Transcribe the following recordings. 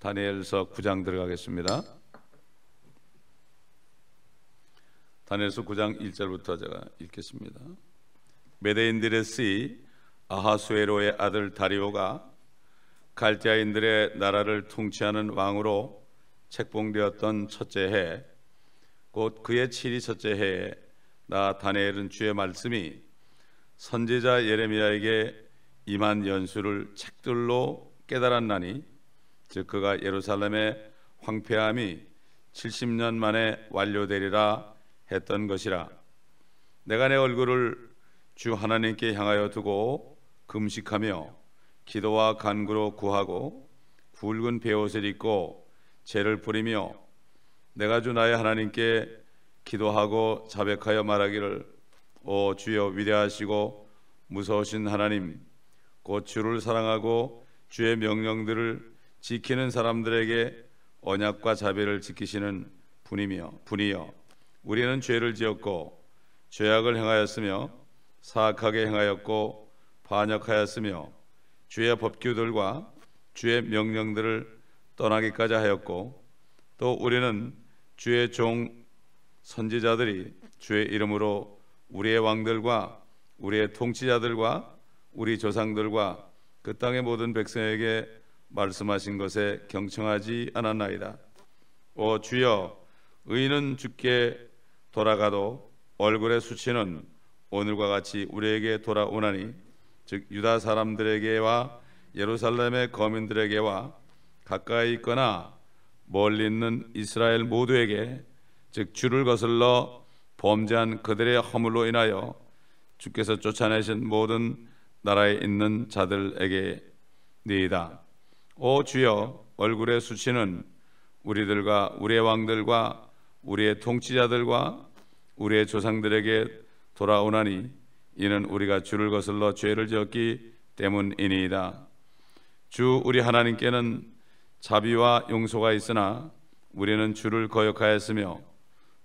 다니엘서 9장 들어가겠습니다. 다니엘서 9장 1절부터 제가 읽겠습니다. 메데인들의 씨 아하수에로의 아들 다리오가 갈대아인들의 나라를 통치하는 왕으로 책봉되었던 첫째 해, 곧 그의 7이 첫째 해에 나 다니엘은 주의 말씀이 선지자 예레미야에게 임한 연수를 책들로 깨달았나니 즉 그가 예루살렘의 황폐함이 70년 만에 완료되리라 했던 것이라 내가 내 얼굴을 주 하나님께 향하여 두고 금식하며 기도와 간구로 구하고 굵은 베옷을 입고 죄를 부리며 내가 주 나의 하나님께 기도하고 자백하여 말하기를 오 주여 위대하시고 무서우신 하나님 곧 주를 사랑하고 주의 명령들을 지키는 사람들에게 언약과 자비를 지키시는 분이며 분이여 우리는 죄를 지었고 죄악을 행하였으며 사악하게 행하였고 반역하였으며 주의 법규들과 주의 명령들을 떠나기까지 하였고 또 우리는 주의 종 선지자들이 주의 이름으로 우리의 왕들과 우리의 통치자들과 우리 조상들과 그 땅의 모든 백성에게 말씀하신 것에 경청하지 않았나이다. 오 주여, 의인은 죽게 돌아가도 얼굴의 수치는 오늘과 같이 우리에게 돌아오나니 즉 유다 사람들에게와 예루살렘의 거민들에게와 가까이 있거나 멀리 있는 이스라엘 모두에게 즉 주를 거슬러 범죄한 그들의 허물로 인하여 주께서 쫓아내신 모든 나라에 있는 자들에게 네이다 오 주여 얼굴의 수치는 우리들과 우리의 왕들과 우리의 통치자들과 우리의 조상들에게 돌아오나니 이는 우리가 주를 거슬러 죄를 지었기 때문이니이다. 주 우리 하나님께는 자비와 용서가 있으나 우리는 주를 거역하였으며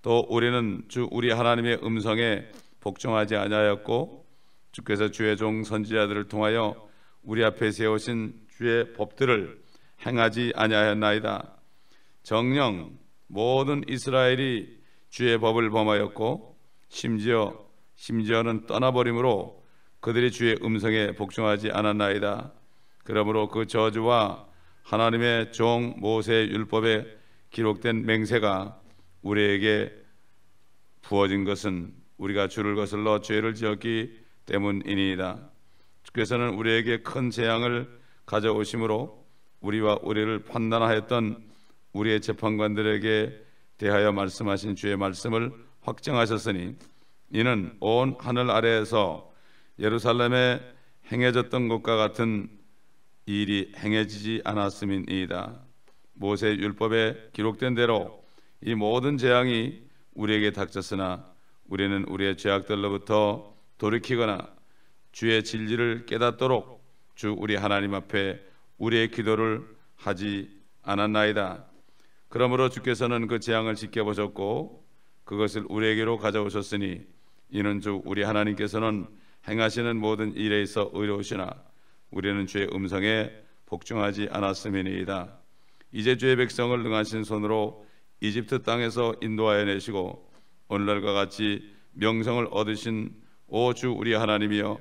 또 우리는 주 우리 하나님의 음성에 복종하지 아니하였고 주께서 주의 종 선지자들을 통하여 우리 앞에 세우신 주의 법들을 행하지 아니하였나이다. 정령 모든 이스라엘이 주의 법을 범하였고 심지어 심지어는 떠나버림으로 그들이 주의 음성에 복종하지 않았나이다. 그러므로 그 저주와 하나님의 종모세 율법에 기록된 맹세가 우리에게 부어진 것은 우리가 주를 거슬러 죄를 지었기 때문이니이다. 주께서는 우리에게 큰 재앙을 가져오심으로 우리와 우리를 판단하였던 우리의 재판관들에게 대하여 말씀하신 주의 말씀을 확정하셨으니 이는 온 하늘 아래에서 예루살렘에 행해졌던 것과 같은 일이 행해지지 않았음이니이다. 모세 율법에 기록된 대로 이 모든 재앙이 우리에게 닥쳤으나 우리는 우리의 죄악들로부터 돌이키거나 주의 진리를 깨닫도록 주 우리 하나님 앞에 우리의 기도를 하지 않았나이다. 그러므로 주께서는 그 재앙을 지켜보셨고 그것을 우리에게로 가져오셨으니 이는 주 우리 하나님께서는 행하시는 모든 일에 있 의로우시나 우리는 주의 음성에 복종하지 않았음이니이다. 이제 주의 백성을 능하신 손으로 이집트 땅에서 인도하여 내시고 오늘날과 같이 명성을 얻으신 오 주 우리 하나님이여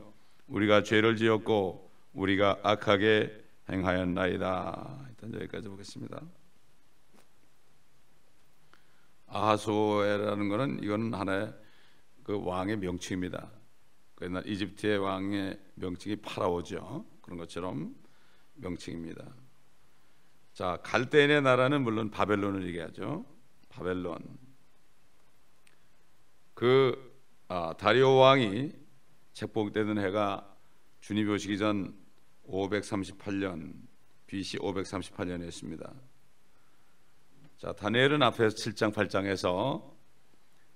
우리가 죄를 지었고 우리가 악하게 행하였나이다. 일단 여기까지 보겠습니다. 아하수에라는 것은 이거 하나의 그 왕의 명칭입니다. 옛날 이집트의 왕의 명칭이 파라오죠. 그런 것처럼 명칭입니다. 자, 갈대인의 나라는 물론 바벨론을 얘기하죠. 바벨론. 그 아, 다리오 왕이 책봉되는 해가 주님 오시기 전 538년 BC 538년이었습니다. 자, 다니엘은 앞에서 7장 8장에서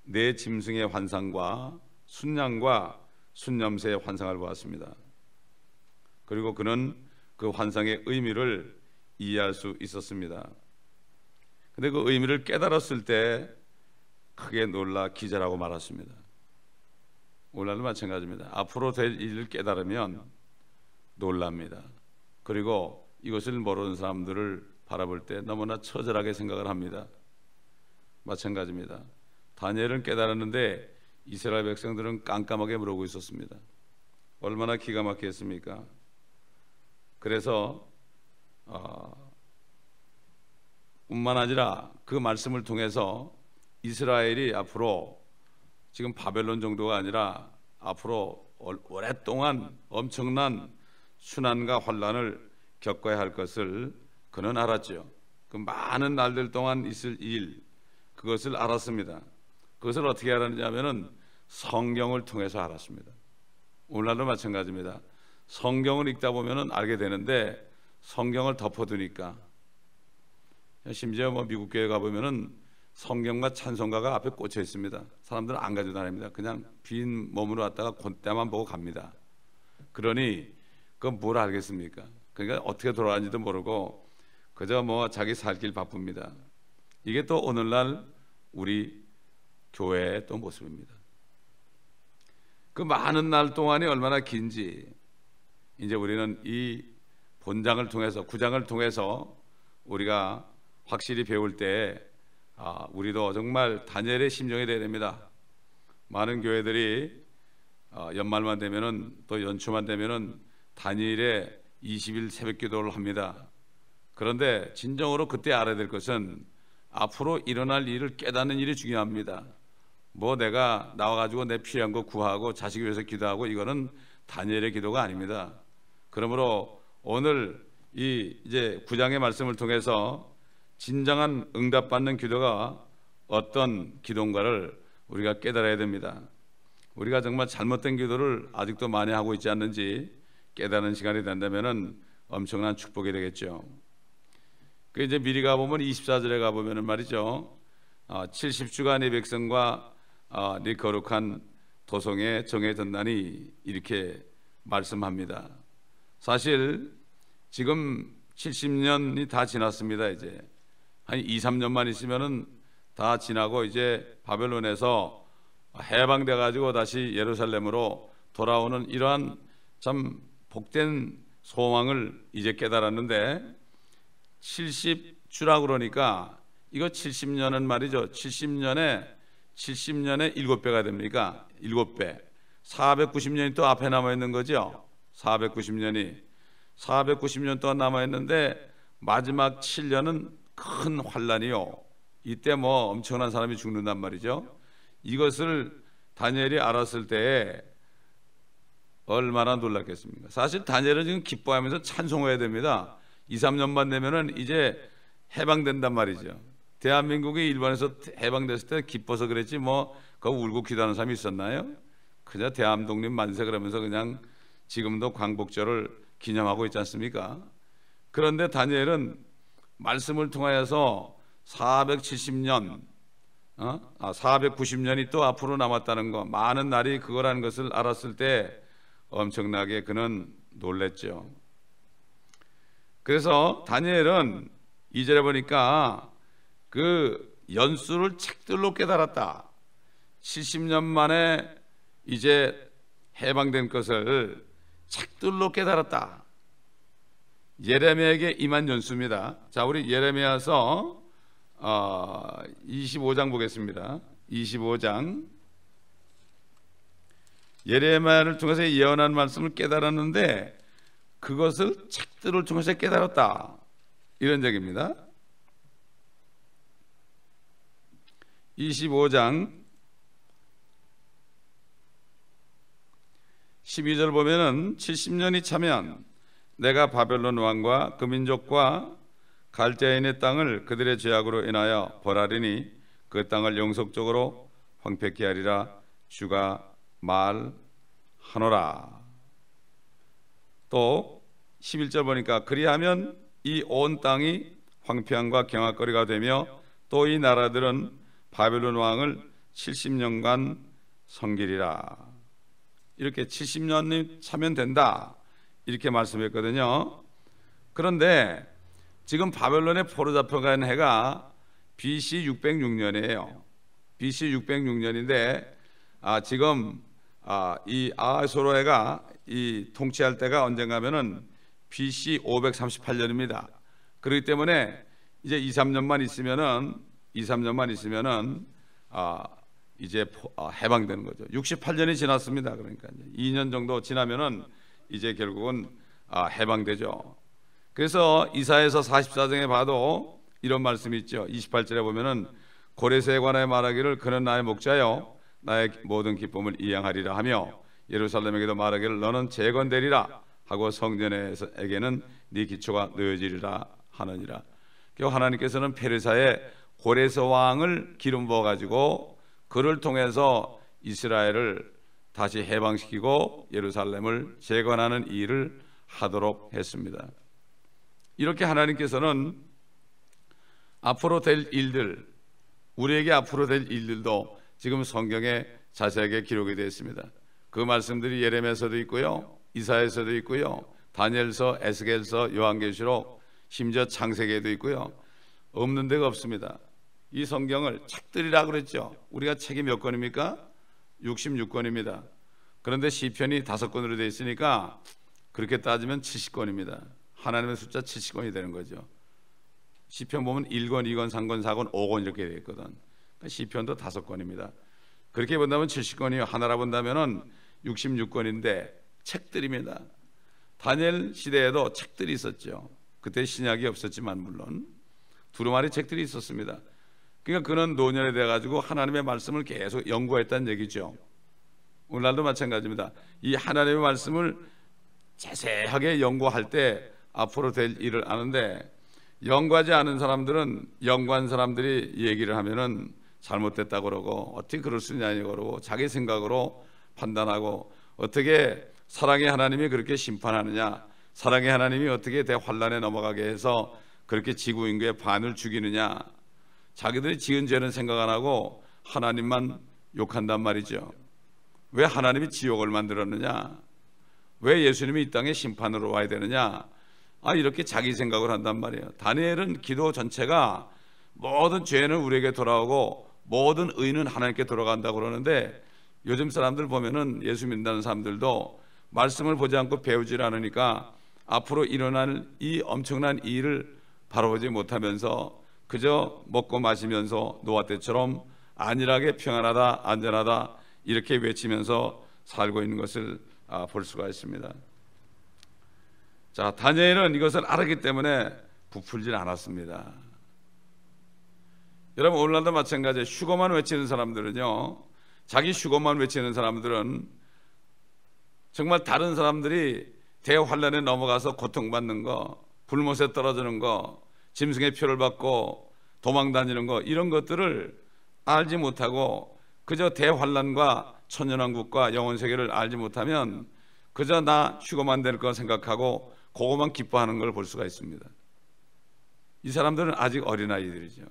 네 짐승의 환상과 순양과 순념새의 환상을 보았습니다. 그리고 그는 그 환상의 의미를 이해할 수 있었습니다. 근데 그 의미를 깨달았을 때 크게 놀라 기절하고 말았습니다. 오늘도 마찬가지입니다. 앞으로 될 일을 깨달으면 놀랍니다. 그리고 이것을 모르는 사람들을 바라볼 때 너무나 처절하게 생각을 합니다. 마찬가지입니다. 다니엘은 깨달았는데 이스라엘 백성들은 깜깜하게 물고 있었습니다. 얼마나 기가 막히겠습니까 그래서 어, 뿐만 아니라 그 말씀을 통해서 이스라엘이 앞으로 지금 바벨론 정도가 아니라 앞으로 오랫동안 엄청난 순환과 환란을 겪어야 할 것을 그는 알았지요그 많은 날들 동안 있을 일 그것을 알았습니다. 그것을 어떻게 알았냐면은 성경을 통해서 알았습니다. 오늘날도 마찬가지입니다. 성경을 읽다 보면은 알게 되는데 성경을 덮어두니까 심지어 뭐 미국 교회 가 보면은 성경과 찬송가가 앞에 꽂혀 있습니다. 사람들은 안가져 다닙니다. 그냥 빈 몸으로 왔다가 그대만 보고 갑니다. 그러니 그건 뭘 알겠습니까? 그러니까 어떻게 돌아가는지도 모르고 그저 뭐 자기 살길 바쁩니다. 이게 또 오늘날 우리 교회의 또 모습입니다. 그 많은 날 동안이 얼마나 긴지 이제 우리는 이 본장을 통해서 구장을 통해서 우리가 확실히 배울 때 아, 우리도 정말 다니의 심정이 되야 됩니다. 많은 교회들이 아, 연말만 되면은 또 연초만 되면은 단일의 20일 새벽 기도를 합니다. 그런데 진정으로 그때 알아야 될 것은 앞으로 일어날 일을 깨닫는 일이 중요합니다. 뭐 내가 나와가지고 내 필요한 거 구하고 자식 위해서 기도하고 이거는 다니엘의 기도가 아닙니다. 그러므로 오늘 이 이제 구장의 말씀을 통해서 진정한 응답받는 기도가 어떤 기도인가를 우리가 깨달아야 됩니다. 우리가 정말 잘못된 기도를 아직도 많이 하고 있지 않는지 깨닫는 시간이 된다면은 엄청난 축복이 되겠죠. 그 이제 미리 가 보면 24절에 가 보면은 말이죠. 어, 70주간의 백성과 어, 네 거룩한 도성에 정해졌나니 이렇게 말씀합니다. 사실 지금 70년이 다 지났습니다. 이제 한 2, 3년만 있으면은 다 지나고 이제 바벨론에서 해방돼 가지고 다시 예루살렘으로 돌아오는 이러한 참 복된 소망을 이제 깨달았는데 70 주라 그러니까 이거 70년은 말이죠. 70년에 70년에 7배가 됩니까? 7배. 490년이 또 앞에 남아 있는 거죠. 490년이 490년 동안 남아 있는데 마지막 7년은 큰 환란이요. 이때 뭐 엄청난 사람이 죽는단 말이죠. 이것을 다니엘이 알았을 때에 얼마나 놀랐겠습니까? 사실 다니엘은 지금 기뻐하면서 찬송해야 됩니다. 2, 3년만 되면은 이제 해방된단 말이죠. 대한민국이 일본에서 해방됐을 때 기뻐서 그랬지 뭐그 울고 기도하는 사람이 있었나요? 그냥 대한독립 만세 그러면서 그냥 지금도 광복절을 기념하고 있지 않습니까? 그런데 다니엘은 말씀을 통하여서 470년 어? 아, 490년이 또 앞으로 남았다는 거 많은 날이 그거라는 것을 알았을 때 엄청나게 그는 놀랬죠. 그래서 다니엘은 이절에 보니까 그 연수를 책들로 깨달았다. 70년 만에 이제 해방된 것을 책들로 깨달았다. 예레미야에게 임한 연수입니다. 자, 우리 예레미야서 어, 25장 보겠습니다. 25장 예레미야를 통해서 예언한 말씀을 깨달았는데 그것을 책들을 통해서 깨달았다. 이런 얘기입니다. 25장 12절 보면은 70년이 차면 내가 바벨론 왕과 그 민족과 갈대아인의 땅을 그들의 죄악으로 인하여 벌하리니 그 땅을 영속적으로 황폐케 하리라 주가 말하노라. 또 11절 보니까 그리하면 이 온 땅이 황폐함과 경악거리가 되며 또 이 나라들은 바벨론 왕을 70년간 성기리라. 이렇게 70년이 차면 된다. 이렇게 말씀했거든요. 그런데 지금 바벨론에 포로 잡혀간 해가 BC 606년이에요. BC 606년인데 아, 지금 아, 이 아하수로에가 이 통치할 때가 언젠가면은 BC 538년입니다. 그렇기 때문에 이제 2, 3년만 있으면은 2, 3년만 있으면은 아, 이제 아, 해방되는 거죠. 68년이 지났습니다. 그러니까 2년 정도 지나면은 이제 결국은 아, 해방되죠. 그래서 이사에서 44장에 봐도 이런 말씀이 있죠. 28절에 보면은 고레세에 관해 말하기를 그는 나의 목자요 나의 모든 기쁨을 이양하리라 하며 예루살렘에게도 말하기를 너는 재건되리라 하고 성전에게는 네 기초가 놓여지리라 하느니라. 결국 하나님께서는 페르사의 고레서 왕을 기름 부어 가지고 그를 통해서 이스라엘을 다시 해방시키고 예루살렘을 재건하는 일을 하도록 했습니다. 이렇게 하나님께서는 앞으로 될 일들, 우리에게 앞으로 될 일들도 지금 성경에 자세하게 기록이 되어 있습니다. 그 말씀들이 예레미야서도 있고요. 이사야서도 있고요. 다니엘서, 에스겔서, 요한계시록, 심지어 창세기에도 있고요. 없는 데가 없습니다. 이 성경을 책들이라 그랬죠. 우리가 책이 몇 권입니까? 66권입니다. 그런데 시편이 다섯 권으로 되어 있으니까 그렇게 따지면 70권입니다. 하나님의 숫자 70권이 되는 거죠. 시편 보면 1권, 2권, 3권, 4권, 5권 이렇게 되어 있거든. 시편도 다섯 권입니다. 그렇게 본다면 70권이요. 하나라 본다면 66권인데 책들입니다. 다니엘 시대에도 책들이 있었죠. 그때 신약이 없었지만 물론 두루마리 책들이 있었습니다. 그러니까 그는 노년에 돼 가지고 하나님의 말씀을 계속 연구했다는 얘기죠. 오늘날도 마찬가지입니다. 이 하나님의 말씀을 자세하게 연구할 때 앞으로 될 일을 아는데 연구하지 않은 사람들은 연구한 사람들이 얘기를 하면은 잘못됐다 그러고 어떻게 그럴 수 있냐고 그러고 자기 생각으로 판단하고 어떻게 사랑의 하나님이 그렇게 심판하느냐 사랑의 하나님이 어떻게 대환란에 넘어가게 해서 그렇게 지구 인구의 반을 죽이느냐 자기들이 지은 죄는 생각 안 하고 하나님만 욕한단 말이죠 왜 하나님이 지옥을 만들었느냐 왜 예수님이 이 땅에 심판으로 와야 되느냐 아 이렇게 자기 생각을 한단 말이에요 다니엘은 기도 전체가 모든 죄는 우리에게 돌아오고 모든 의는 하나님께 돌아간다고 그러는데 요즘 사람들 보면은 예수 믿는 사람들도 말씀을 보지 않고 배우질 않으니까 앞으로 일어날 이 엄청난 일을 바라보지 못하면서 그저 먹고 마시면서 노아 때처럼 안일하게 평안하다 안전하다 이렇게 외치면서 살고 있는 것을 아, 볼 수가 있습니다. 자 다니엘은 이것을 알았기 때문에 부풀진 않았습니다. 여러분 오늘날도 마찬가지에 슈거만 외치는 사람들은요. 자기 슈거만 외치는 사람들은 정말 다른 사람들이 대환란에 넘어가서 고통받는 거, 불못에 떨어지는 거, 짐승의 표를 받고 도망 다니는 거 이런 것들을 알지 못하고 그저 대환란과 천연왕국과 영원 세계를 알지 못하면 그저 나 휴거만 될 거 생각하고 그것만 기뻐하는 걸 볼 수가 있습니다. 이 사람들은 아직 어린아이들이죠.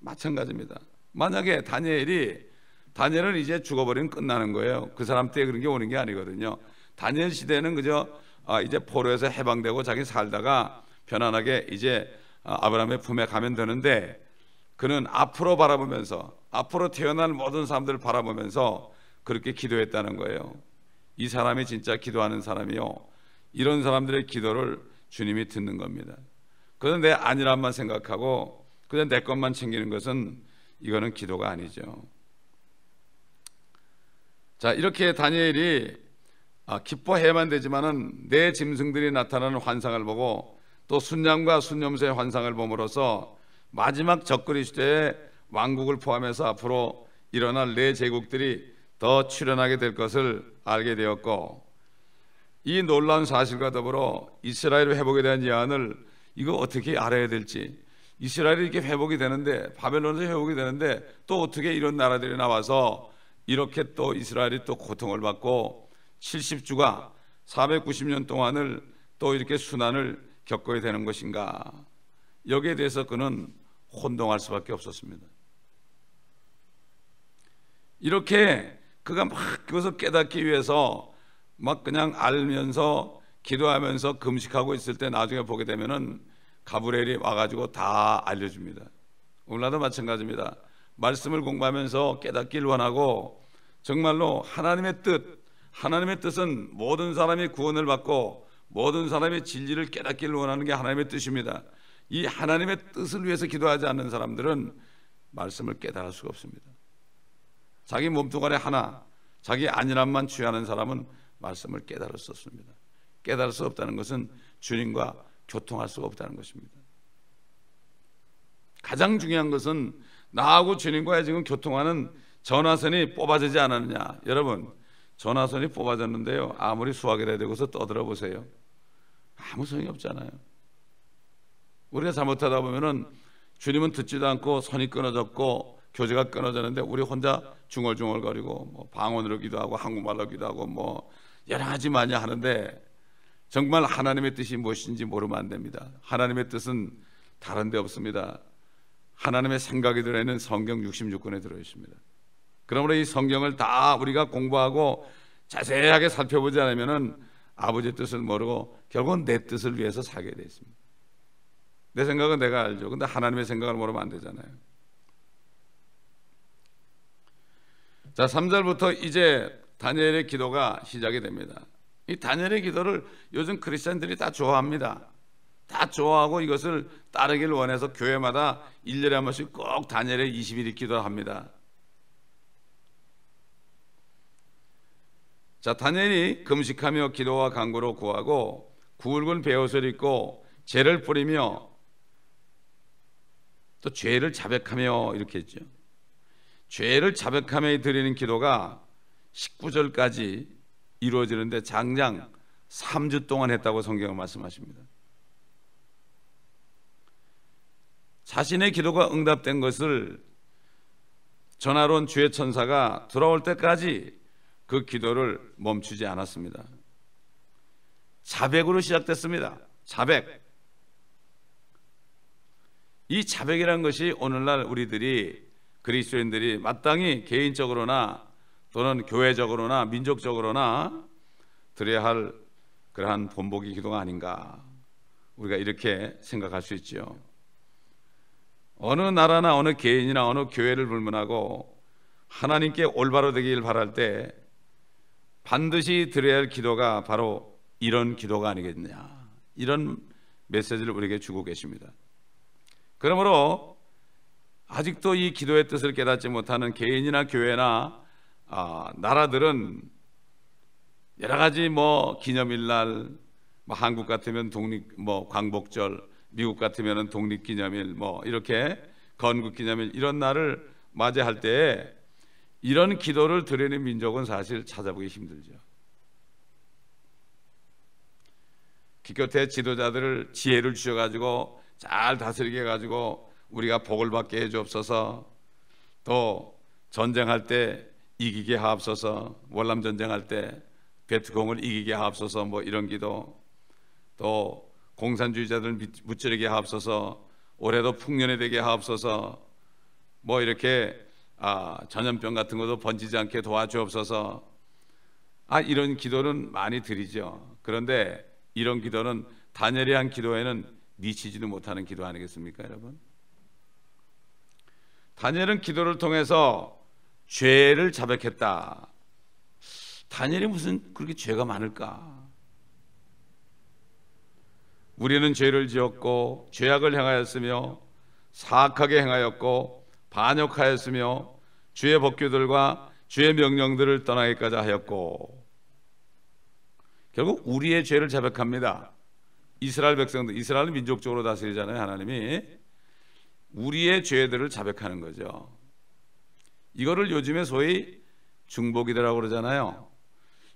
마찬가지입니다. 만약에 다니엘이 다니엘은 이제 죽어버리면 끝나는 거예요. 그 사람 때 그런 게 오는 게 아니거든요. 다니엘 시대는 그저 아, 이제 포로에서 해방되고 자기 살다가 편안하게 이제 아, 아브라함의 품에 가면 되는데 그는 앞으로 바라보면서 앞으로 태어날 모든 사람들을 바라보면서 그렇게 기도했다는 거예요. 이 사람이 진짜 기도하는 사람이요. 이런 사람들의 기도를 주님이 듣는 겁니다. 그런데 아니란만 생각하고 그냥 내 것만 챙기는 것은 이거는 기도가 아니죠. 자, 이렇게 다니엘이 아, 기뻐해야만 되지만은 내 짐승들이 나타나는 환상을 보고 또 순양과 순염소의 환상을 보므로써 마지막 적그리스도의 왕국을 포함해서 앞으로 일어날 네 제국들이 더 출현하게 될 것을 알게 되었고 이 놀라운 사실과 더불어 이스라엘 회복에 대한 예안을 이거 어떻게 알아야 될지 이스라엘이 이렇게 회복이 되는데 바벨론에서 회복이 되는데 또 어떻게 이런 나라들이 나와서 이렇게 또 이스라엘이 또 고통을 받고 70주가 490년 동안을 또 이렇게 순환을 겪어야 되는 것인가 여기에 대해서 그는 혼동할 수밖에 없었습니다 이렇게 그가 막 그것을 깨닫기 위해서 막 그냥 알면서 기도하면서 금식하고 있을 때 나중에 보게 되면은 가브리엘이 와가지고 다 알려줍니다. 오늘날도 마찬가지입니다. 말씀을 공부하면서 깨닫길 원하고 정말로 하나님의 뜻, 하나님의 뜻은 모든 사람이 구원을 받고 모든 사람의 진리를 깨닫길 원하는 게 하나님의 뜻입니다. 이 하나님의 뜻을 위해서 기도하지 않는 사람들은 말씀을 깨달을 수가 없습니다. 자기 몸뚱아리 하나, 자기 안일함만 취하는 사람은 말씀을 깨달을 수 없습니다. 깨달을 수 없다는 것은 주님과 교통할 수가 없다는 것입니다. 가장 중요한 것은 나하고 주님과의 지금 교통하는 전화선이 뽑아지지 않았느냐. 여러분, 전화선이 뽑아졌는데요. 아무리 수학이라 되고서 떠들어 보세요. 아무 소용이 없잖아요. 우리가 잘못하다 보면은 주님은 듣지도 않고 선이 끊어졌고 교제가 끊어졌는데 우리 혼자 중얼중얼거리고 뭐 방언으로 기도하고 한국말로 기도하고 뭐 여러 가지 많이 하는데 정말 하나님의 뜻이 무엇인지 모르면 안 됩니다. 하나님의 뜻은 다른 데 없습니다. 하나님의 생각이 들어있는 성경 66권에 들어있습니다. 그러므로 이 성경을 다 우리가 공부하고 자세하게 살펴보지 않으면 아버지 의 뜻을 모르고 결국은 내 뜻을 위해서 살게 되어 있습니다. 내 생각은 내가 알죠. 근데 하나님의 생각을 모르면 안 되잖아요. 자, 3절부터 이제 다니엘의 기도가 시작이 됩니다. 이 다니엘의 기도를 요즘 크리스천들이 다 좋아합니다. 다 좋아하고 이것을 따르길 원해서 교회마다 1년에 한 번씩 꼭 다니엘의 20일 기도합니다. 자, 다니엘이 금식하며 기도와 간구로 구하고 굵은 베옷을 입고 죄를 뿌리며 또 죄를 자백하며 이렇게 했죠. 죄를 자백하며 드리는 기도가 19절까지 이루어지는데 장장 3주 동안 했다고 성경은 말씀하십니다. 자신의 기도가 응답된 것을 전하론 주의 천사가 돌아올 때까지 그 기도를 멈추지 않았습니다. 자백으로 시작됐습니다. 자백. 이 자백이란 것이 오늘날 우리들이 그리스도인들이 마땅히 개인적으로나 또는 교회적으로나 민족적으로나 드려야 할 그러한 본보기 기도가 아닌가 우리가 이렇게 생각할 수 있지요. 어느 나라나 어느 개인이나 어느 교회를 불문하고 하나님께 올바로 되길 바랄 때 반드시 드려야 할 기도가 바로 이런 기도가 아니겠느냐 이런 메시지를 우리에게 주고 계십니다. 그러므로 아직도 이 기도의 뜻을 깨닫지 못하는 개인이나 교회나 아, 나라들은 여러 가지 뭐 기념일날 뭐 한국 같으면 독립 뭐 광복절 미국 같으면은 독립기념일 뭐 이렇게 건국기념일 이런 날을 맞이할 때에 이런 기도를 드리는 민족은 사실 찾아보기 힘들죠. 기껏해 지도자들을 지혜를 주셔가지고 잘 다스리게 해가지고 우리가 복을 받게 해주옵소서 또 전쟁할 때 이기게 하옵소서 월남 전쟁할 때 베트콩을 이기게 하옵소서 뭐 이런 기도 또 공산주의자들 무찌르게 하옵소서 올해도 풍년이 되게 하옵소서 뭐 이렇게 아, 전염병 같은 것도 번지지 않게 도와주옵소서 아 이런 기도는 많이 드리죠 그런데 이런 기도는 단열이 한 기도에는 미치지도 못하는 기도 아니겠습니까 여러분 단열은 기도를 통해서 죄를 자백했다. 다니엘이 무슨 그렇게 죄가 많을까? 우리는 죄를 지었고 죄악을 행하였으며 사악하게 행하였고 반역하였으며 주의 법규들과 주의 명령들을 떠나기까지 하였고 결국 우리의 죄를 자백합니다. 이스라엘 백성들, 이스라엘 민족적으로 다스리잖아요. 하나님이 우리의 죄들을 자백하는 거죠. 이거를 요즘에 소위 중보기도라고 그러잖아요.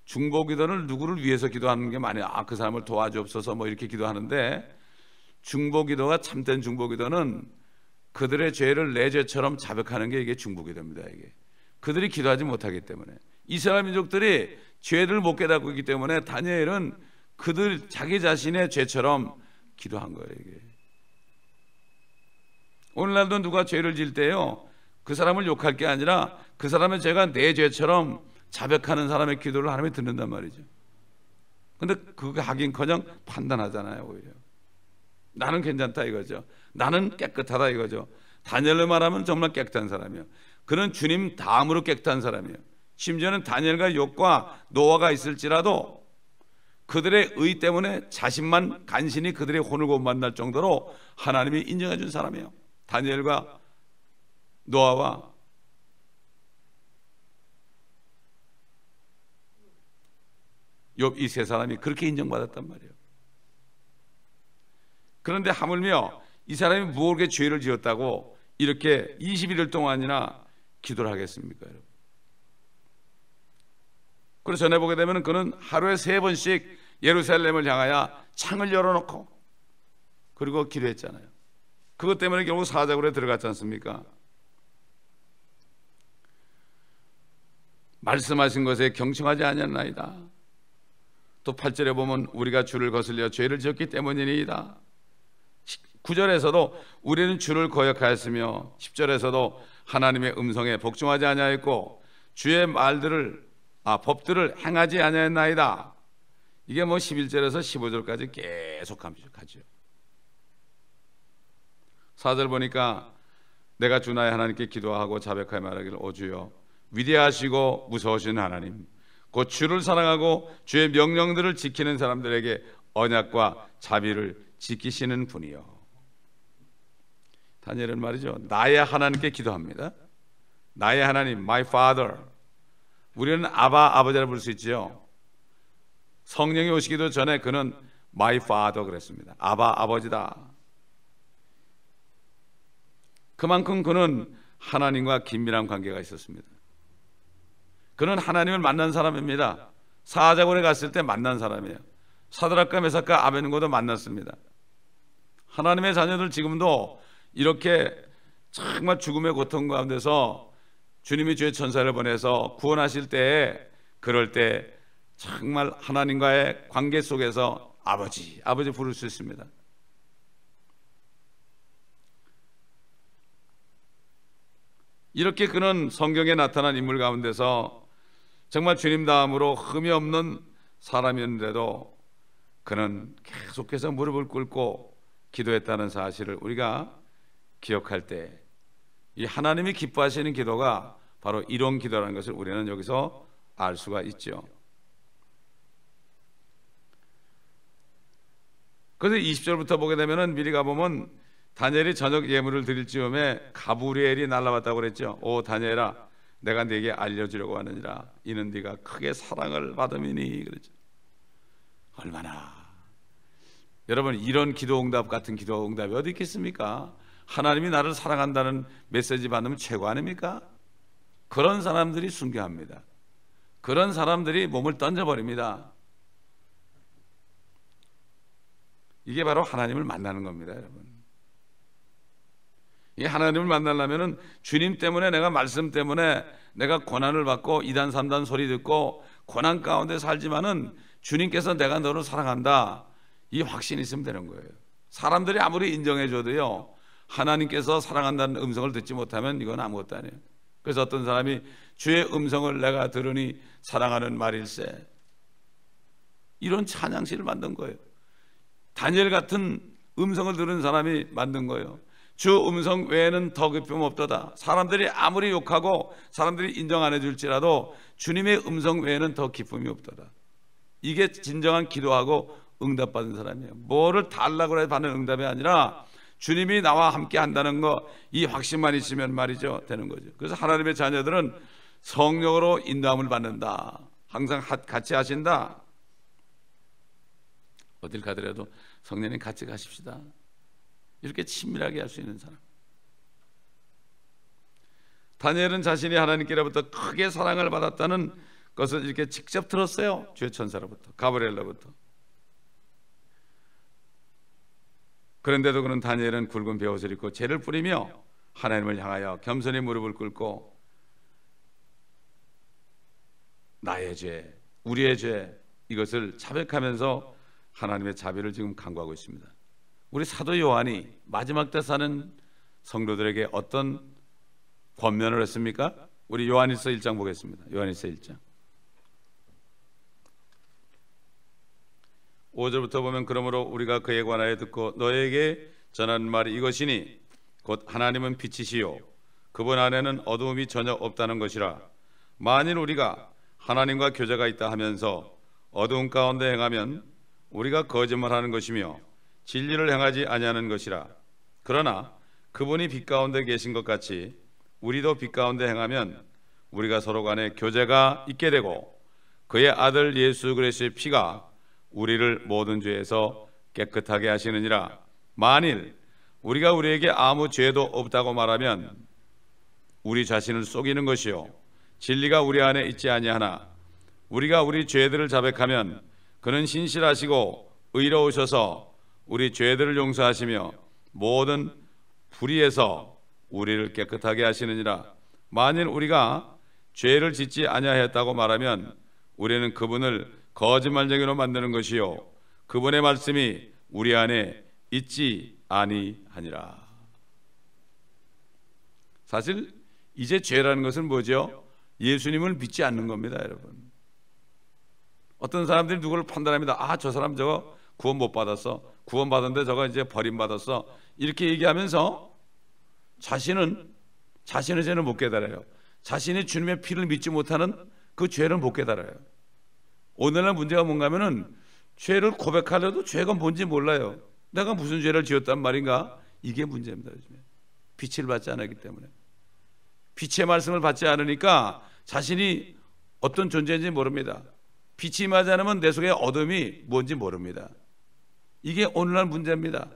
중보기도는 누구를 위해서 기도하는 게 많이 아 그 사람을 도와주옵소서 뭐 이렇게 기도하는데 중보기도가 참된 중보기도는 그들의 죄를 내 죄처럼 자백하는 게 이게 중보기도입니다. 이게 그들이 기도하지 못하기 때문에 이스라엘 민족들이 죄를 못 깨닫고 있기 때문에 다니엘은 그들 자기 자신의 죄처럼 기도한 거예요. 이게 오늘날도 누가 죄를 질 때요 그 사람을 욕할 게 아니라 그 사람의 죄가 내 죄처럼 자백하는 사람의 기도를 하나님이 듣는단 말이죠. 근데 그거 하긴커녕 판단하잖아요 오히려. 나는 괜찮다 이거죠. 나는 깨끗하다 이거죠. 다니엘로 말하면 정말 깨끗한 사람이에요. 그는 주님 다음으로 깨끗한 사람이에요. 심지어는 다니엘과 욕과 노아가 있을지라도 그들의 의 때문에 자신만 간신히 그들의 혼을 못 만날 정도로 하나님이 인정해 준 사람이에요. 다니엘과 노아와 욥이 세 사람이 그렇게 인정받았단 말이에요. 그런데 하물며 이 사람이 무엇에 죄를 지었다고 이렇게 21일 동안이나 기도를 하겠습니까, 여러분? 그래서 전해 보게 되면 그는 하루에 세 번씩 예루살렘을 향하여 창을 열어놓고 그리고 기도했잖아요. 그것 때문에 결국 사자굴에 들어갔지 않습니까? 말씀하신 것에 경청하지 아니하나이다. 또 8절에 보면 우리가 주를 거슬려 죄를 지었기 때문이니이다. 9절에서도 우리는 주를 거역하였으며 10절에서도 하나님의 음성에 복종하지 아니하였고 주의 말들을 아 법들을 행하지 아니하였나이다. 이게 뭐 11절에서 15절까지 계속 감지하죠. 4절 보니까 내가 주 나의 하나님께 기도하고 자백하여 말하기를 오주여 위대하시고 무서우신 하나님, 곧 주를 사랑하고 주의 명령들을 지키는 사람들에게 언약과 자비를 지키시는 분이요. 다니엘은 말이죠. 나의 하나님께 기도합니다. 나의 하나님, my father. 우리는 아바 아버지라 부를 수 있지요. 성령이 오시기도 전에 그는 my father 그랬습니다. 아바 아버지다. 그만큼 그는 하나님과 긴밀한 관계가 있었습니다. 그는 하나님을 만난 사람입니다. 사자골에 갔을 때 만난 사람이에요. 사드락과 메사카 아베고도 만났습니다. 하나님의 자녀들 지금도 이렇게 정말 죽음의 고통 가운데서 주님이 주의 천사를 보내서 구원하실 때 그럴 때 정말 하나님과의 관계 속에서 아버지, 아버지 부를 수 있습니다. 이렇게 그는 성경에 나타난 인물 가운데서 정말 주님 다음으로 흠이 없는 사람인데도 그는 계속해서 무릎을 꿇고 기도했다는 사실을 우리가 기억할 때 이 하나님이 기뻐하시는 기도가 바로 이런 기도라는 것을 우리는 여기서 알 수가 있죠. 그래서 20절부터 보게 되면은 미리 가보면 다니엘이 저녁 예물을 드릴 즈음에 가브리엘이 날라왔다고 그랬죠. 오 다니엘아 내가 네게 알려주려고 하느니라 이는 네가 크게 사랑을 받음이니 그러죠. 얼마나 여러분 이런 기도응답 같은 기도응답이 어디 있겠습니까? 하나님이 나를 사랑한다는 메시지 받으면 최고 아닙니까? 그런 사람들이 순교합니다. 그런 사람들이 몸을 던져버립니다. 이게 바로 하나님을 만나는 겁니다, 여러분. 이 하나님을 만나려면은 주님 때문에 내가 말씀 때문에 내가 고난을 받고 이단 삼단 소리 듣고 고난 가운데 살지만은 주님께서 내가 너를 사랑한다. 이 확신이 있으면 되는 거예요. 사람들이 아무리 인정해 줘도요. 하나님께서 사랑한다는 음성을 듣지 못하면 이건 아무것도 아니에요. 그래서 어떤 사람이 주의 음성을 내가 들으니 사랑하는 말일세. 이런 찬양시를 만든 거예요. 다니엘 같은 음성을 들은 사람이 만든 거예요. 주 음성 외에는 더 깊음 없도다. 사람들이 아무리 욕하고 사람들이 인정 안 해줄지라도 주님의 음성 외에는 더 기쁨이 없도다. 이게 진정한 기도하고 응답받은 사람이에요. 뭐를 달라고 해서 받는 응답이 아니라 주님이 나와 함께 한다는 거 이 확신만 있으면 말이죠 되는 거죠. 그래서 하나님의 자녀들은 성령으로 인도함을 받는다. 항상 같이 하신다. 어딜 가더라도 성령님 같이 가십시다. 이렇게 친밀하게 할 수 있는 사람. 다니엘은 자신이 하나님께로부터 크게 사랑을 받았다는 것을 이렇게 직접 들었어요. 주의 천사로부터, 가브리엘로부터. 그런데도 그는 다니엘은 굵은 베옷을 입고 죄를 뿌리며 하나님을 향하여 겸손히 무릎을 꿇고 나의 죄, 우리의 죄 이것을 자백하면서 하나님의 자비를 지금 간구하고 있습니다. 우리 사도 요한이 마지막 때 사는 성도들에게 어떤 권면을 했습니까? 우리 요한일서 1장 보겠습니다. 요한일서 1장. 5절부터 보면 그러므로 우리가 그에 관하여 듣고 너에게 전한 말이 이것이니 곧 하나님은 빛이시요 그분 안에는 어두움이 전혀 없다는 것이라 만일 우리가 하나님과 교제가 있다 하면서 어두운 가운데 행하면 우리가 거짓말하는 것이며 진리를 행하지 아니하는 것이라. 그러나 그분이 빛 가운데 계신 것 같이 우리도 빛 가운데 행하면 우리가 서로 간에 교제가 있게 되고 그의 아들 예수 그리스도의 피가 우리를 모든 죄에서 깨끗하게 하시느니라. 만일 우리가 우리에게 아무 죄도 없다고 말하면 우리 자신을 속이는 것이요 진리가 우리 안에 있지 아니하나 우리가 우리 죄들을 자백하면 그는 신실하시고 의로우셔서 우리 죄들을 용서하시며 모든 불의에서 우리를 깨끗하게 하시느니라. 만일 우리가 죄를 짓지 아니하였다고 말하면 우리는 그분을 거짓말쟁이로 만드는 것이요 그분의 말씀이 우리 안에 있지 아니하니라. 사실 이제 죄라는 것은 뭐죠? 예수님을 믿지 않는 겁니다, 여러분. 어떤 사람들이 누구를 판단합니다. 아, 저 사람 저거 구원 못 받았어. 구원 받았는데 저가 이제 버림받았어. 이렇게 얘기하면서 자신은 자신의 죄는 못 깨달아요. 자신이 주님의 피를 믿지 못하는 그 죄를 못 깨달아요. 오늘날 문제가 뭔가 하면은 죄를 고백하려도 죄가 뭔지 몰라요. 내가 무슨 죄를 지었단 말인가? 이게 문제입니다, 요즘에. 빛을 받지 않았기 때문에. 빛의 말씀을 받지 않으니까 자신이 어떤 존재인지 모릅니다. 빛이 맞지 않으면 내 속에 어둠이 뭔지 모릅니다. 이게 오늘날 문제입니다.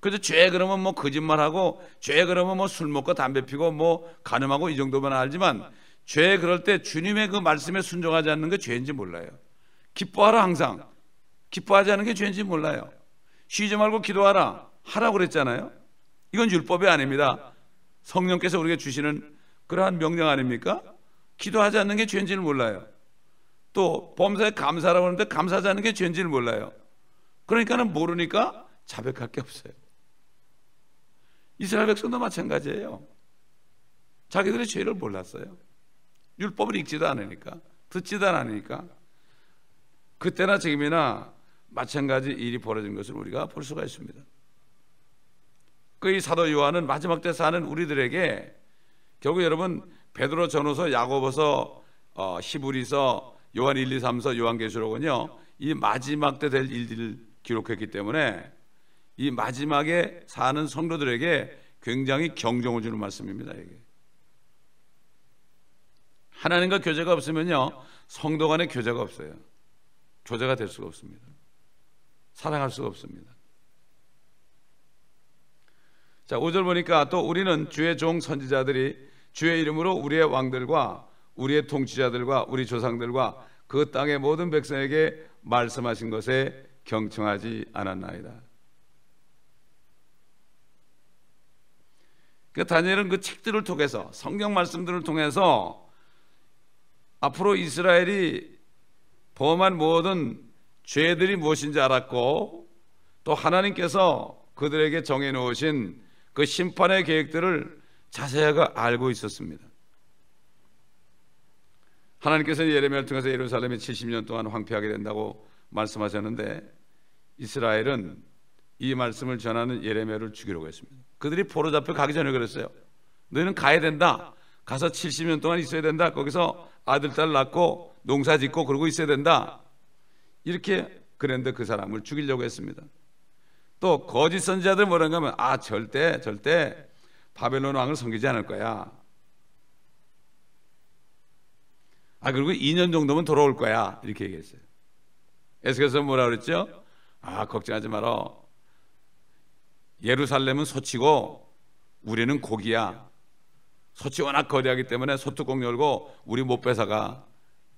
그래서 죄 그러면 뭐 거짓말하고 죄 그러면 뭐 술 먹고 담배 피고 뭐 간음하고 이 정도만 알지만 죄 그럴 때 주님의 그 말씀에 순종하지 않는 게 죄인지 몰라요. 기뻐하라 항상. 기뻐하지 않은 게 죄인지 몰라요. 쉬지 말고 기도하라. 하라고 그랬잖아요. 이건 율법이 아닙니다. 성령께서 우리에게 주시는 그러한 명령 아닙니까? 기도하지 않는 게죄인지 몰라요. 또 범사에 감사라고 하는데 감사하지 않는 게죄인지 몰라요. 그러니까는 모르니까 자백할 게 없어요. 이스라엘 백성도 마찬가지예요. 자기들의 죄를 몰랐어요. 율법을 읽지도 않으니까, 듣지도 않으니까. 그때나 지금이나 마찬가지 일이 벌어진 것을 우리가 볼 수가 있습니다. 그이 사도 요한은 마지막 때 사는 우리들에게 결국 여러분 베드로 전후서 야고보서 어, 히브리서 요한 1, 2, 3서 요한계시록은요. 이 마지막 때 될 일들 기록했기 때문에 이 마지막에 사는 성도들에게 굉장히 경종을 주는 말씀입니다. 이게. 하나님과 교제가 없으면요 성도 간의 교제가 없어요. 교제가 될 수가 없습니다. 사랑할 수가 없습니다. 자, 5절 보니까 또 우리는 주의 종 선지자들이 주의 이름으로 우리의 왕들과 우리의 통치자들과 우리 조상들과 그 땅의 모든 백성에게 말씀하신 것에 경청하지 않았나이다. 그 다니엘은 그 책들을 통해서 성경 말씀들을 통해서 앞으로 이스라엘이 범한 모든 죄들이 무엇인지 알았고 또 하나님께서 그들에게 정해 놓으신 그 심판의 계획들을 자세하게 알고 있었습니다. 하나님께서 예레미야를 통해서 예루살렘이 70년 동안 황폐하게 된다고 말씀하셨는데 이스라엘은 이 말씀을 전하는 예레미야를 죽이려고 했습니다. 그들이 포로 잡혀 가기 전에 그랬어요. 너희는 가야 된다. 가서 70년 동안 있어야 된다. 거기서 아들 딸 낳고 농사 짓고 그러고 있어야 된다. 이렇게 그랬는데 그 사람을 죽이려고 했습니다. 또 거짓 선지자들 뭐라는가 하면 아 절대 절대 바벨론 왕을 섬기지 않을 거야. 아 그리고 2년 정도면 돌아올 거야. 이렇게 얘기했어요. 에스겔서 뭐라 그랬죠? 아 걱정하지 마라. 예루살렘은 소치고 우리는 고기야. 소치 워낙 거대하기 때문에 소뚜껑 열고 우리 못 뺏어가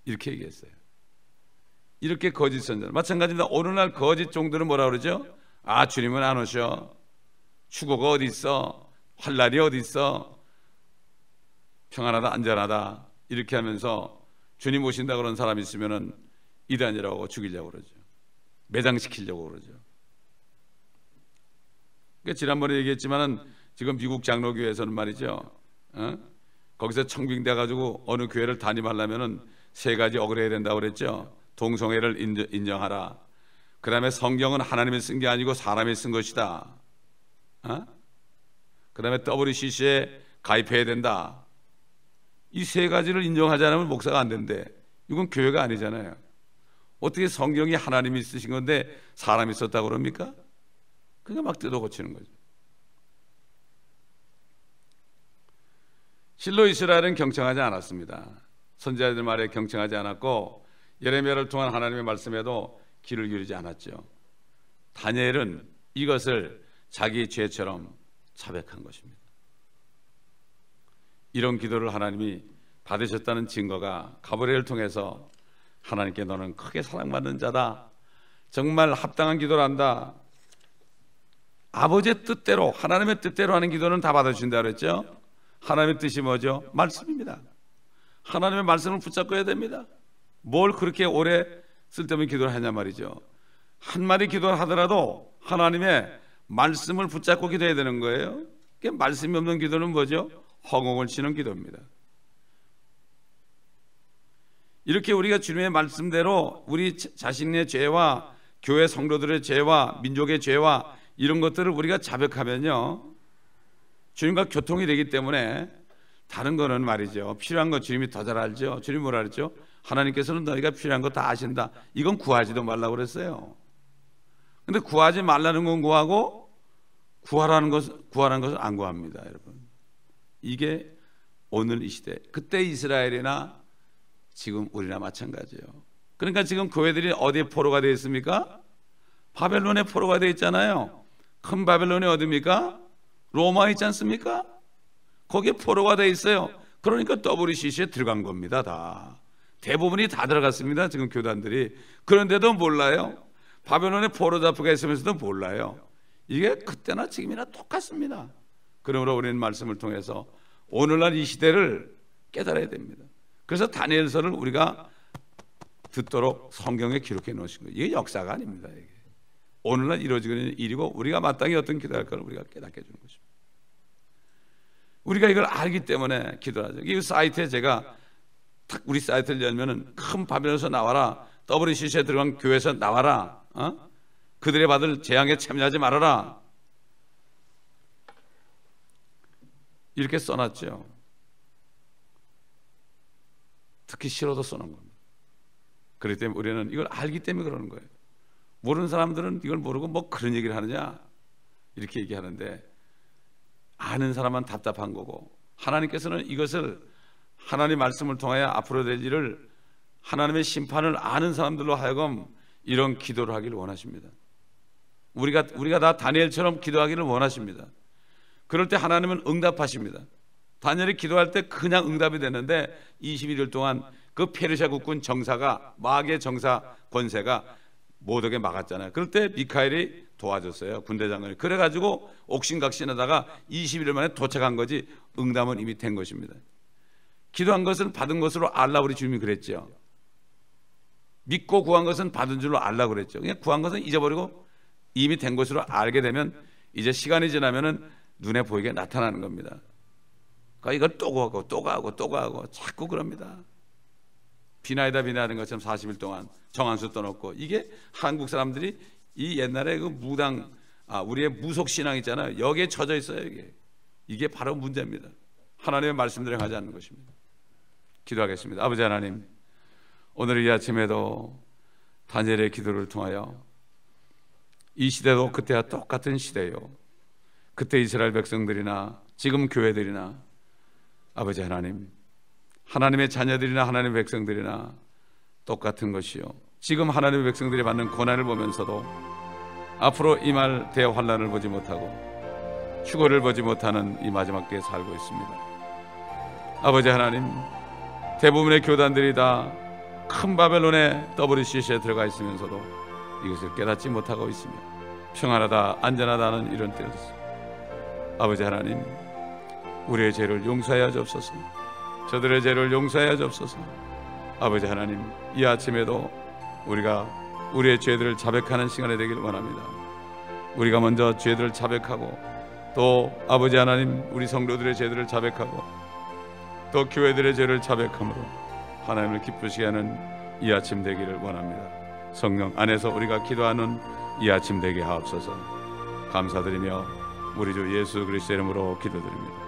이렇게 얘기했어요. 이렇게 거짓 선전. 마찬가지입니다. 어느 날 거짓 종들은 뭐라 그러죠? 아 주님은 안 오셔. 추고가 어디 있어? 환란이 어디 있어? 평안하다 안전하다 이렇게 하면서 주님 오신다 그런 사람 있으면은 이단이라고 죽이려고 그러죠. 매장시키려고 그러죠. 그 지난번에 얘기했지만은 지금 미국 장로교회에서는 말이죠. 어? 거기서 청빙돼 가지고 어느 교회를 담임하려면은 세 가지 억울해야 된다고 그랬죠. 동성애를 인정, 하라 그다음에 성경은 하나님이 쓴 게 아니고 사람이 쓴 것이다. 어? 그다음에 WCC에 가입해야 된다. 이 세 가지를 인정하지 않으면 목사가 안 된대. 이건 교회가 아니잖아요. 어떻게 성경이 하나님이 쓰신 건데 사람이 썼다고 그럽니까? 그게 막 뜯어 고치는 거죠. 실로 이스라엘은 경청하지 않았습니다. 선지자들 말에 경청하지 않았고 예레미야를 통한 하나님의 말씀에도 귀를 기울이지 않았죠. 다니엘은 이것을 자기 죄처럼 자백한 것입니다. 이런 기도를 하나님이 받으셨다는 증거가 가브리엘 통해서 하나님께 너는 크게 사랑받는 자다. 정말 합당한 기도를 한다. 아버지의 뜻대로 하나님의 뜻대로 하는 기도는 다 받아준다 그랬죠. 하나님의 뜻이 뭐죠? 말씀입니다. 하나님의 말씀을 붙잡고 야 됩니다. 뭘 그렇게 오래 쓸데없는 기도를 하냐 말이죠. 한 마디 기도를 하더라도 하나님의 말씀을 붙잡고 기도해야 되는 거예요. 말씀이 없는 기도는 뭐죠? 허공을 치는 기도입니다. 이렇게 우리가 주님의 말씀대로 우리 자신의 죄와 교회 성도들의 죄와 민족의 죄와 이런 것들을 우리가 자백하면요. 주님과 교통이 되기 때문에 다른 거는 말이죠. 필요한 거 주님이 더 잘 알죠. 주님 뭐라 그랬죠? 하나님께서는 너희가 필요한 거 다 아신다. 이건 구하지도 말라고 그랬어요. 근데 구하지 말라는 건 구하고 구하라는 것은 구하라는 것은 안 구합니다, 여러분. 이게 오늘 이 시대. 그때 이스라엘이나 지금 우리나 마찬가지예요. 그러니까 지금 교회들이 어디 에 포로가 되어 있습니까? 바벨론에 포로가 되어 있잖아요. 큰 바벨론이 어디입니까? 로마 있지 않습니까? 거기에 포로가 되어 있어요. 그러니까 WCC에 들어간 겁니다, 다. 대부분이 다 들어갔습니다, 지금 교단들이. 그런데도 몰라요. 바벨론에 포로 잡혀가 있으면서도 몰라요. 이게 그때나 지금이나 똑같습니다. 그러므로 우리는 말씀을 통해서 오늘날 이 시대를 깨달아야 됩니다. 그래서 다니엘서를 우리가 듣도록 성경에 기록해 놓으신 거예요. 이게 역사가 아닙니다. 이게. 오늘날 이루어지고 있는 일이고 우리가 마땅히 어떤 기도할 걸 우리가 깨닫게 해주는 거죠. 우리가 이걸 알기 때문에 기도하죠. 이 사이트에 제가 탁 우리 사이트를 열면큰바벨에서 나와라. WCC에 들어간 교회에서 나와라. 어? 그들의 받을 재앙에 참여하지 말아라. 이렇게 써놨죠. 듣기 싫어도 쓰는 겁니다. 그렇기 때문에 우리는 이걸 알기 때문에 그러는 거예요. 모르는 사람들은 이걸 모르고 뭐 그런 얘기를 하느냐 이렇게 얘기하는데 아는 사람만 답답한 거고 하나님께서는 이것을 하나님 말씀을 통하여 앞으로 될 일을 하나님의 심판을 아는 사람들로 하여금 이런 기도를 하기를 원하십니다. 우리가 우리가 다 다니엘처럼 기도하기를 원하십니다. 그럴 때 하나님은 응답하십니다. 다니엘이 기도할 때 그냥 응답이 되는데 21일 동안 그 페르시아 국군 정사가 마계 정사 권세가 모독에 막았잖아요. 그럴 때 미카엘이 도와줬어요. 군대장을. 그래가지고 옥신각신하다가 21일 만에 도착한 거지 응답은 이미 된 것입니다. 기도한 것은 받은 것으로 알라 우리 주님이 그랬죠. 믿고 구한 것은 받은 줄로 알라 그랬죠. 그냥 구한 것은 잊어버리고 이미 된 것으로 알게 되면 이제 시간이 지나면은 눈에 보이게 나타나는 겁니다. 그러니까 이걸 또 가고 또 가고 또 가고 자꾸 그럽니다. 비나이다 비나는 것처럼 40일 동안 정한수 떠놓고 이게 한국 사람들이 이 옛날에 그 무당 아 우리의 무속 신앙 있잖아요. 여기에 젖어 있어요 이게 이게 바로 문제입니다. 하나님의 말씀대로 하지 않는 것입니다. 기도하겠습니다. 아버지 하나님 오늘 이 아침에도 다니엘의 기도를 통하여 이 시대도 그때와 똑같은 시대요. 그때 이스라엘 백성들이나 지금 교회들이나 아버지 하나님, 하나님의 자녀들이나 하나님의 백성들이나 똑같은 것이요. 지금 하나님의 백성들이 받는 고난을 보면서도 앞으로 이 말 대환란을 보지 못하고 추거를 보지 못하는 이 마지막 때에 살고 있습니다. 아버지 하나님, 대부분의 교단들이 다 큰 바벨론의 WCC에 들어가 있으면서도 이것을 깨닫지 못하고 있으며 평안하다 안전하다는 이런 때였습니다. 아버지 하나님, 우리의 죄를 용서하여 주옵소서. 저들의 죄를 용서하여 주옵소서. 아버지 하나님, 이 아침에도 우리가 우리의 죄들을 자백하는 시간이 되길 원합니다. 우리가 먼저 죄들을 자백하고 또 아버지 하나님 우리 성도들의 죄들을 자백하고 또 교회들의 죄를 자백함으로 하나님을 기쁘시게 하는 이 아침 되기를 원합니다. 성령 안에서 우리가 기도하는 이 아침 되게 하옵소서. 감사드리며 우리 주 예수 그리스도 이름으로 기도드립니다.